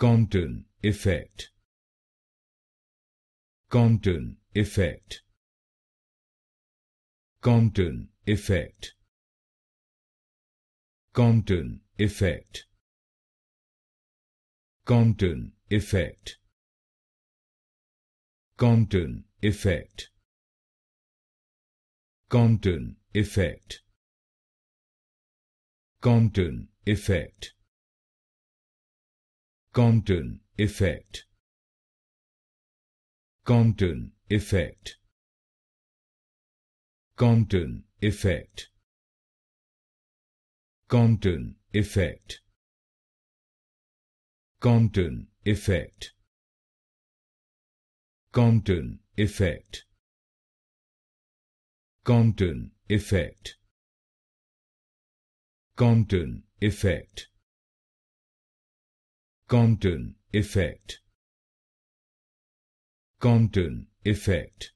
Compton effect Compton effect Compton effect Compton effect Compton effect Compton effect Compton effect Compton effect Compton effect Compton effect Compton effect Compton effect Compton effect Compton effect Compton effect Compton effect Compton effect Compton effect